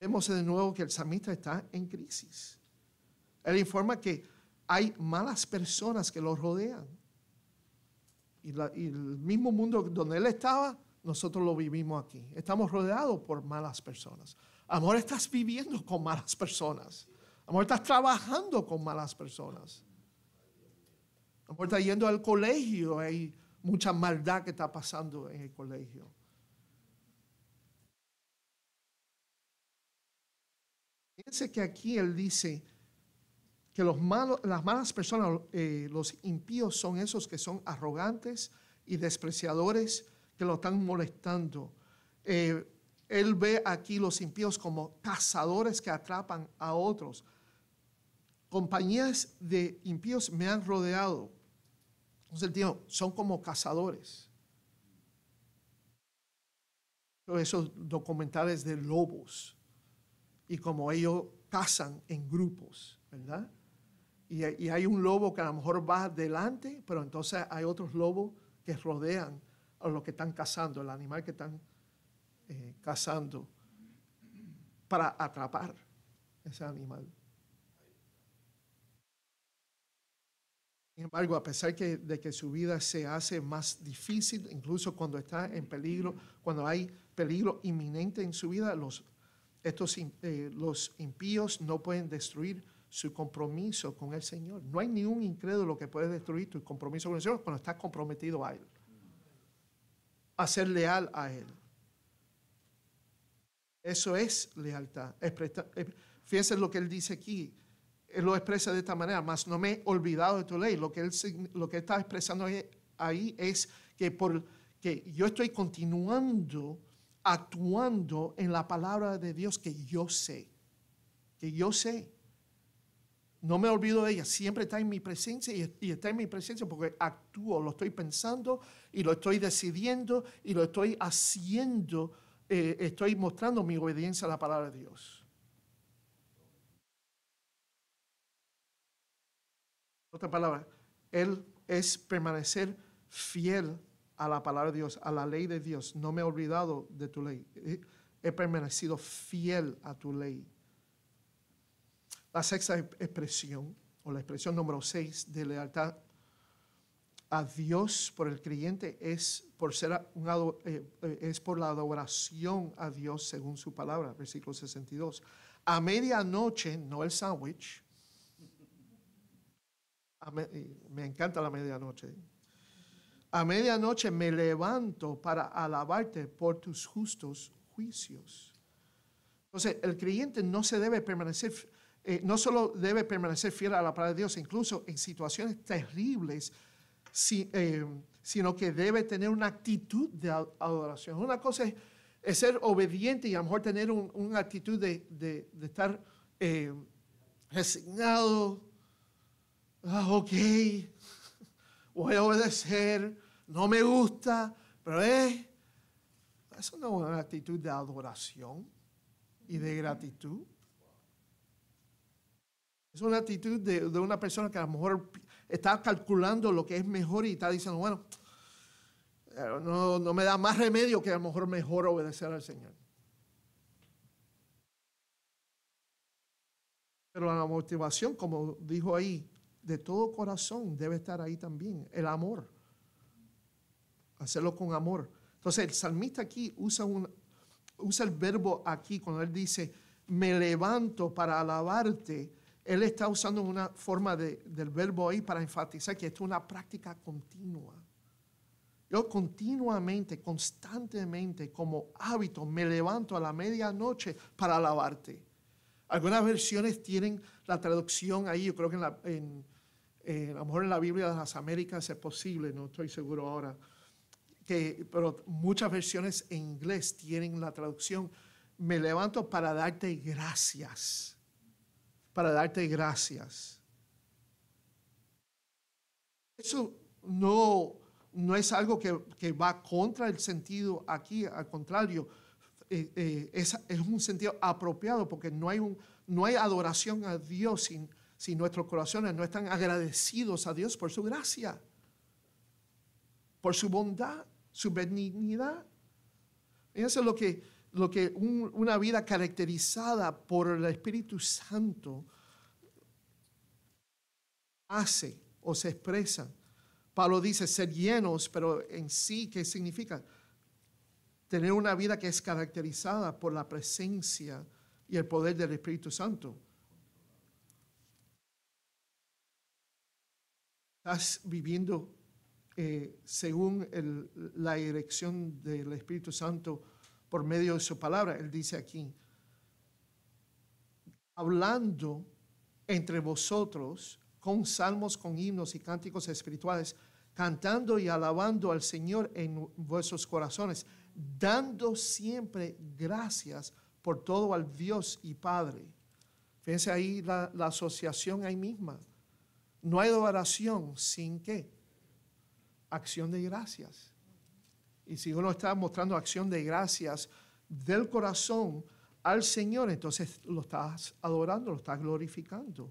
Vemos de nuevo que el samista está en crisis. Él informa que hay malas personas que lo rodean. y el mismo mundo donde él estaba nosotros lo vivimos aquí. Estamos rodeados por malas personas. Amor, estás viviendo con malas personas. Amor, estás trabajando con malas personas. Amor, estás yendo al colegio. Hay mucha maldad que está pasando en el colegio. Fíjense que aquí él dice que los malos, las malas personas, eh, los impíos son esos que son arrogantes y despreciadores que lo están molestando. Eh, él ve aquí los impíos como cazadores que atrapan a otros. Compañías de impíos me han rodeado. Entonces, son como cazadores. Esos documentales de lobos y como ellos cazan en grupos, ¿verdad? Y, y hay un lobo que a lo mejor va adelante, pero entonces hay otros lobos que rodean o lo que están cazando, el animal que están eh, cazando para atrapar ese animal. Sin embargo, a pesar de que su vida se hace más difícil, incluso cuando está en peligro, cuando hay peligro inminente en su vida, los, estos, eh, los impíos no pueden destruir su compromiso con el Señor. No hay ningún incrédulo que puede destruir tu compromiso con el Señor cuando estás comprometido a Él a ser leal a Él. Eso es lealtad. Eh, fíjense lo que Él dice aquí. Él lo expresa de esta manera, mas no me he olvidado de tu ley. Lo que Él, lo que está expresando ahí es que, por, que yo estoy continuando actuando en la palabra de Dios que yo sé, que yo sé no me olvido de ella, siempre está en mi presencia y, está en mi presencia porque actúo, lo estoy pensando y lo estoy decidiendo y lo estoy haciendo, eh, estoy mostrando mi obediencia a la palabra de Dios. Otra palabra, Él es permanecer fiel a la palabra de Dios, a la ley de Dios. No me he olvidado de tu ley. He permanecido fiel a tu ley. La sexta expresión, o la expresión número seis de lealtad a Dios por el creyente es por, ser un, eh, eh, es por la adoración a Dios según su palabra, versículo 62. A medianoche, no el sándwich, me, me encanta la medianoche. A medianoche me levanto para alabarte por tus justos juicios. Entonces, el creyente no se debe permanecer eh, no solo debe permanecer fiel a la palabra de Dios, incluso en situaciones terribles, eh, sino que debe tener una actitud de adoración. Una cosa es, ser obediente y a lo mejor tener una actitud de, estar eh, resignado, ah, ok, voy a obedecer, no me gusta, pero es, es una actitud de adoración y de gratitud. Es una actitud de, una persona que a lo mejor está calculando lo que es mejor y está diciendo, bueno, no, no me da más remedio que a lo mejor mejor obedecer al Señor. Pero la motivación, como dijo ahí, de todo corazón debe estar ahí también, el amor. Hacerlo con amor. Entonces el salmista aquí usa, un, usa el verbo aquí cuando él dice, me levanto para alabarte él está usando una forma del verbo ahí para enfatizar que esto es una práctica continua. Yo continuamente, constantemente, como hábito, me levanto a la medianoche para alabarte. Algunas versiones tienen la traducción ahí, yo creo que en eh, a lo mejor en la Biblia de las Américas es posible, no estoy seguro ahora, que, pero muchas versiones en inglés tienen la traducción, me levanto para darte gracias para darte gracias. Eso no, no es algo que, va contra el sentido aquí, al contrario, eh, eh, es, un sentido apropiado porque no hay, un, no hay adoración a Dios sin, si nuestros corazones no están agradecidos a Dios por su gracia, por su bondad, su benignidad. eso es lo que lo que una vida caracterizada por el Espíritu Santo hace o se expresa. Pablo dice ser llenos, pero en sí, ¿qué significa? Tener una vida que es caracterizada por la presencia y el poder del Espíritu Santo. Estás viviendo eh, según la dirección del Espíritu Santo por medio de su palabra. Él dice aquí, hablando entre vosotros con salmos, con himnos y cánticos espirituales, cantando y alabando al Señor en vuestros corazones, dando siempre gracias por todo al Dios y Padre. Fíjense ahí la, asociación ahí misma. No hay oración sin qué? Acción de gracias. Y si uno está mostrando acción de gracias del corazón al Señor, entonces lo estás adorando, lo estás glorificando.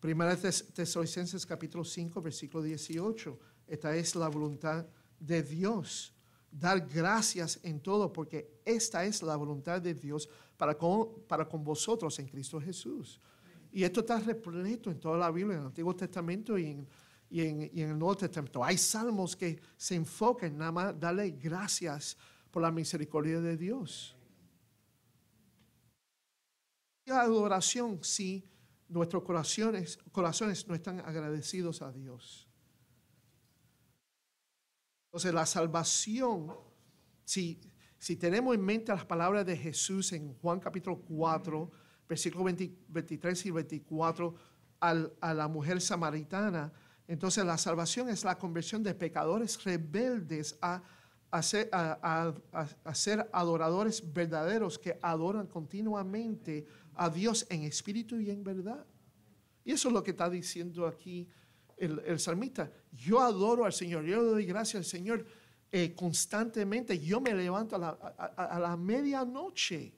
Primera Tesalonicenses capítulo 5, versículo 18. Esta es la voluntad de Dios. Dar gracias en todo, porque esta es la voluntad de Dios para con, para con vosotros en Cristo Jesús. Y esto está repleto en toda la Biblia, en el Antiguo Testamento y en y en, el Nuevo Testamento. Hay salmos que se enfocan nada más darle gracias por la misericordia de Dios. La adoración si nuestros corazones, corazones no están agradecidos a Dios. Entonces la salvación, si, si tenemos en mente las palabras de Jesús en Juan capítulo 4, versículos 23 y 24, a la mujer samaritana, entonces la salvación es la conversión de pecadores rebeldes a, ser, adoradores verdaderos que adoran continuamente a Dios en espíritu y en verdad. Y eso es lo que está diciendo aquí el, salmista. Yo adoro al Señor, yo le doy gracias al Señor eh, constantemente. Yo me levanto a la, la medianoche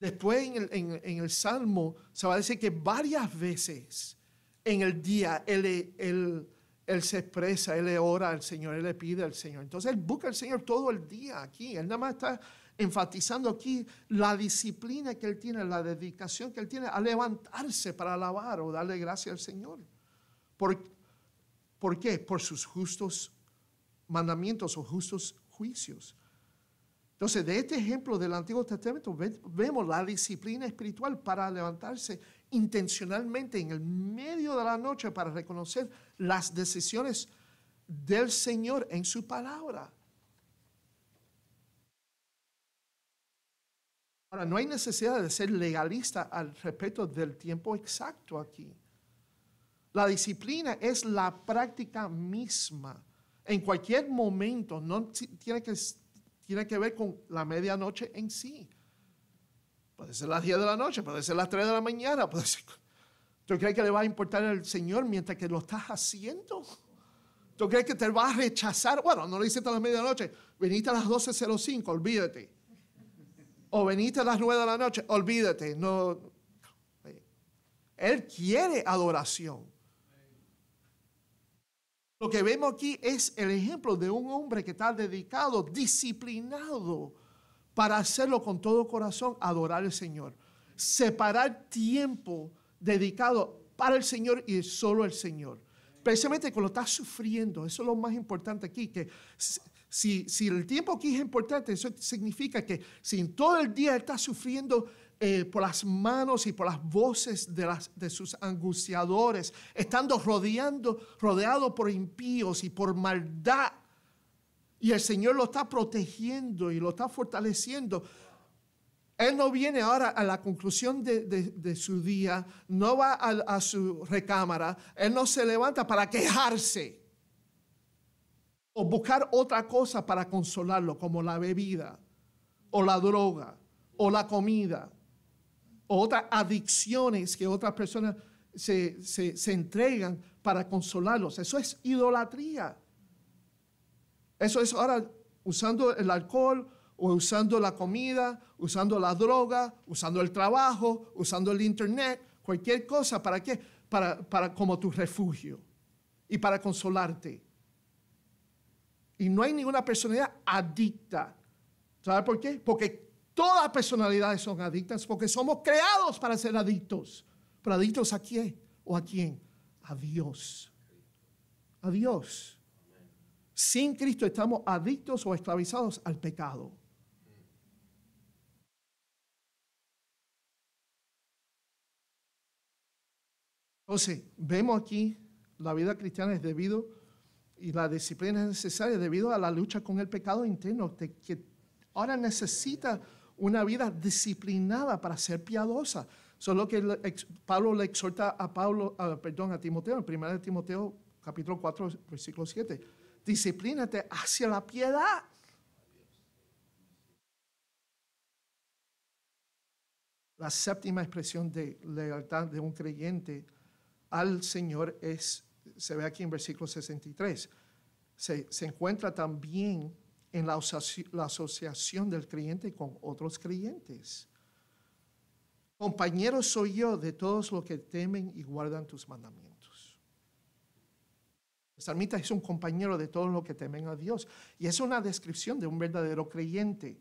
Después en el, Salmo se va a decir que varias veces en el día él, se expresa, él le ora al Señor, él le pide al Señor. Entonces él busca al Señor todo el día aquí. Él nada más está enfatizando aquí la disciplina que él tiene, la dedicación que él tiene a levantarse para alabar o darle gracias al Señor. ¿Por, ¿Por qué? Por sus justos mandamientos o justos juicios. Entonces, de este ejemplo del Antiguo Testamento vemos la disciplina espiritual para levantarse intencionalmente en el medio de la noche para reconocer las decisiones del Señor en su palabra. Ahora, no hay necesidad de ser legalista al respecto del tiempo exacto aquí. La disciplina es la práctica misma. En cualquier momento, no tiene que tiene que ver con la medianoche en sí. Puede ser las 10 de la noche, puede ser las 3 de la mañana, ¿Tú crees que le va a importar al Señor mientras que lo estás haciendo? ¿Tú crees que te va a rechazar? Bueno, no lo hiciste a la medianoche, Veniste a las 12.05, olvídate. O veniste a las 9 de la noche, olvídate. No, él quiere adoración. Lo que vemos aquí es el ejemplo de un hombre que está dedicado, disciplinado, para hacerlo con todo corazón, adorar al Señor. Separar tiempo dedicado para el Señor y solo el Señor. Precisamente cuando está sufriendo, eso es lo más importante aquí, que si, si el tiempo aquí es importante, eso significa que si todo el día está sufriendo eh, por las manos y por las voces de, las, de sus angustiadores, estando rodeando, rodeado por impíos y por maldad. Y el Señor lo está protegiendo y lo está fortaleciendo. Él no viene ahora a la conclusión de, su día, no va a su recámara, Él no se levanta para quejarse o buscar otra cosa para consolarlo, como la bebida o la droga o la comida o otras adicciones que otras personas se, entregan para consolarlos. Eso es idolatría. Eso es ahora usando el alcohol o usando la comida, usando la droga, usando el trabajo, usando el internet, cualquier cosa, ¿para qué? Para, para como tu refugio y para consolarte. Y no hay ninguna personalidad adicta. ¿Sabes por qué? Porque Todas personalidades son adictas porque somos creados para ser adictos. ¿Para adictos a quién? ¿O a quién? A Dios. A Dios. Sin Cristo estamos adictos o esclavizados al pecado. Entonces, vemos aquí la vida cristiana es debido y la disciplina es necesaria debido a la lucha con el pecado interno que ahora necesita una vida disciplinada para ser piadosa. Solo que Pablo le exhorta a Pablo, perdón, a Timoteo, en 1 Timoteo capítulo 4, versículo 7. Disciplínate hacia la piedad. La séptima expresión de lealtad de un creyente al Señor es, se ve aquí en versículo 63, se, se encuentra también en la, asociación del creyente con otros creyentes. Compañero soy yo de todos los que temen y guardan tus mandamientos. El salmista es un compañero de todos los que temen a Dios y es una descripción de un verdadero creyente.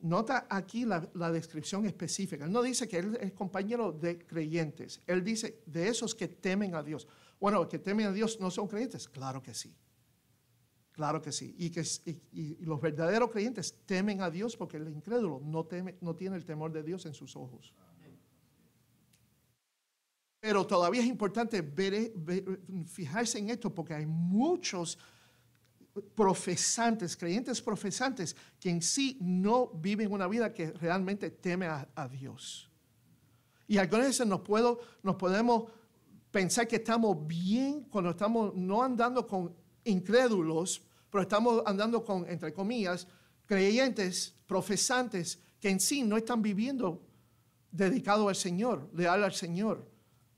Nota aquí la, la, descripción específica. Él no dice que él es compañero de creyentes. Él dice de esos que temen a Dios. Bueno, que temen a Dios no son creyentes. Claro que sí. Claro que sí. Y, que, los verdaderos creyentes temen a Dios porque el incrédulo no, teme, no tiene el temor de Dios en sus ojos. Pero todavía es importante ver, fijarse en esto porque hay muchos profesantes, creyentes profesantes, que en sí no viven una vida que realmente teme a, Dios. Y algunas veces nos podemos pensar que estamos bien cuando estamos no andando con incrédulos, pero estamos andando con, entre comillas, creyentes, profesantes, que en sí no están viviendo dedicado al Señor, leal al Señor.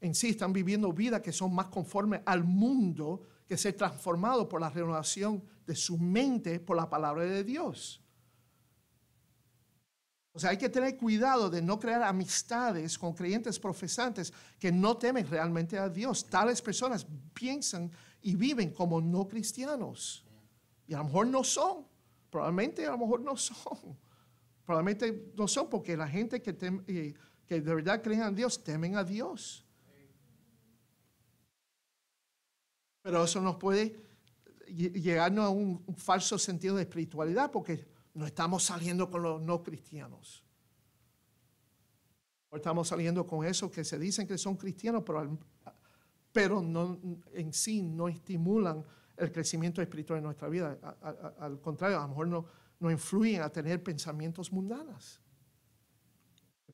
En sí están viviendo vidas que son más conformes al mundo que ser transformado por la renovación de su mente por la palabra de Dios. O sea, hay que tener cuidado de no crear amistades con creyentes profesantes que no temen realmente a Dios. Tales personas piensan y viven como no cristianos. Y a lo mejor no son, probablemente a lo mejor no son. Probablemente no son porque la gente que, eh, que de verdad creen en Dios temen a Dios. Pero eso nos puede llegarnos a un, falso sentido de espiritualidad porque no estamos saliendo con los no cristianos. No estamos saliendo con esos que se dicen que son cristianos, pero pero no, en sí no estimulan el crecimiento espiritual en nuestra vida. al contrario, a lo mejor no, no influyen a tener pensamientos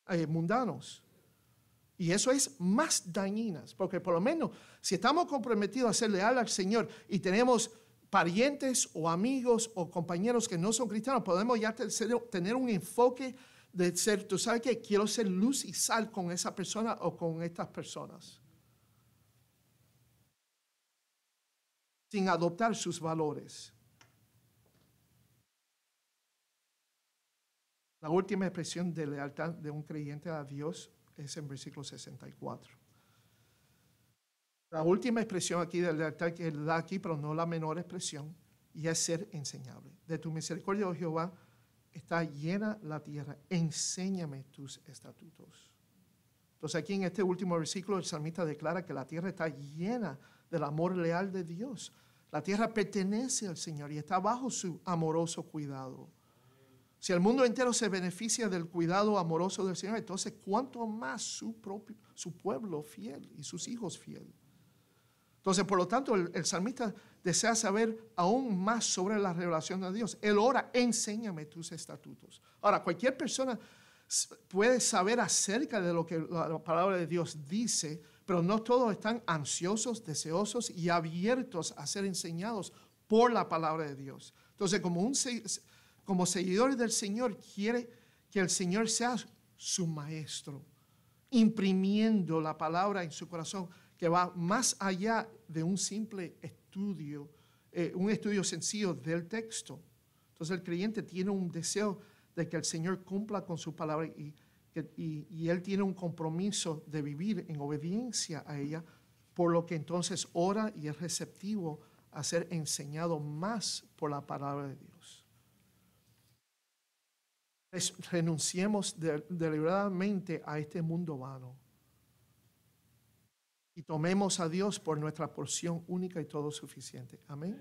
eh, mundanos. Y eso es más dañinas, porque por lo menos si estamos comprometidos a ser leal al Señor y tenemos parientes o amigos o compañeros que no son cristianos, podemos ya tener un enfoque de ser, tú sabes que quiero ser luz y sal con esa persona o con estas personas. sin adoptar sus valores. La última expresión de lealtad de un creyente a Dios es en versículo 64. La última expresión aquí de lealtad que él da aquí, pero no la menor expresión, y es ser enseñable. De tu misericordia, oh Jehová, está llena la tierra. Enséñame tus estatutos. Entonces aquí en este último versículo el salmista declara que la tierra está llena de del amor leal de Dios. La tierra pertenece al Señor y está bajo su amoroso cuidado. Si el mundo entero se beneficia del cuidado amoroso del Señor, entonces cuánto más su, propio, su pueblo fiel y sus hijos fiel. Entonces, por lo tanto, el, salmista desea saber aún más sobre la revelación de Dios. Él ora, enséñame tus estatutos. Ahora, cualquier persona puede saber acerca de lo que la palabra de Dios dice, pero no todos están ansiosos, deseosos y abiertos a ser enseñados por la palabra de Dios. Entonces, como, un, como seguidores del Señor, quiere que el Señor sea su maestro, imprimiendo la palabra en su corazón, que va más allá de un simple estudio, eh, un estudio sencillo del texto. Entonces el creyente tiene un deseo de que el Señor cumpla con su palabra y y, él tiene un compromiso de vivir en obediencia a ella, por lo que entonces ora y es receptivo a ser enseñado más por la palabra de Dios. Pues, renunciemos deliberadamente a este mundo vano y tomemos a Dios por nuestra porción única y todo suficiente. Amén.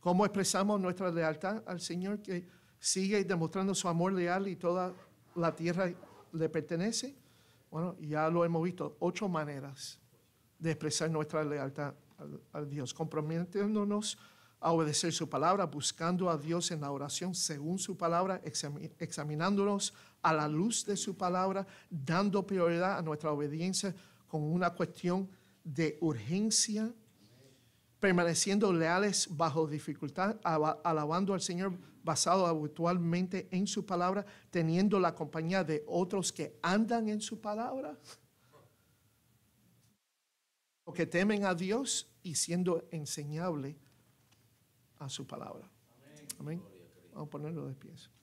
¿Cómo expresamos nuestra lealtad al Señor que sigue demostrando su amor leal y toda la tierra le pertenece? Bueno, ya lo hemos visto, ocho maneras de expresar nuestra lealtad a Dios, comprometiéndonos a obedecer su palabra, buscando a Dios en la oración según su palabra, examinándonos a la luz de su palabra, dando prioridad a nuestra obediencia con una cuestión de urgencia permaneciendo leales bajo dificultad, alabando al Señor basado habitualmente en su palabra, teniendo la compañía de otros que andan en su palabra, o que temen a Dios y siendo enseñable a su palabra. Amén. Vamos a ponerlo de pie.